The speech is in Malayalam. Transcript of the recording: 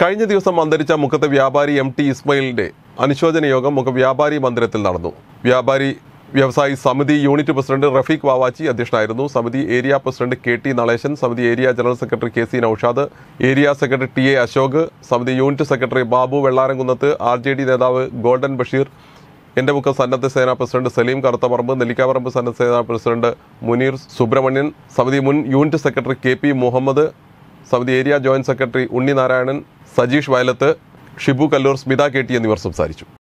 കഴിഞ്ഞ ദിവസം അന്തരിച്ച മുഖത്തെ വ്യാപാരി എം ടി ഇസ്മയിലിന്റെ അനുശോചന യോഗം മുഖ വ്യാപാരി മന്ദിരത്തിൽ നടന്നു വ്യാപാരി വ്യവസായി സമിതി യൂണിറ്റ് പ്രസിഡന്റ് റഫീഖ് വാവാച്ചി അധ്യക്ഷനായിരുന്നു സമിതി area president K T Nalesan സമിതി area general secretary K C Noushad area secretary T A Ashok സമിതി unit secretary Babu Vellaramkunnath R J D നേതാവ് ഗോൾഡൻ ബഷീർ എന്റെ മുഖം സന്നദ്ധ സേനാ പ്രസിഡന്റ് സലീം കറുത്തപറമ്പ് നെല്ലിക്കാപറമ്പ് സന്നദ്ധ സേനാ പ്രസിഡന്റ് മുനീർ സുബ്രഹ്മണ്യൻ സമിതി മുൻ unit secretary K P Muhammad സമിതി area joint secretary Unni Narayanan Sajeesh Vayalath Shibu Kalloor Smitha K T എന്നിവർ സംസാരിച്ചു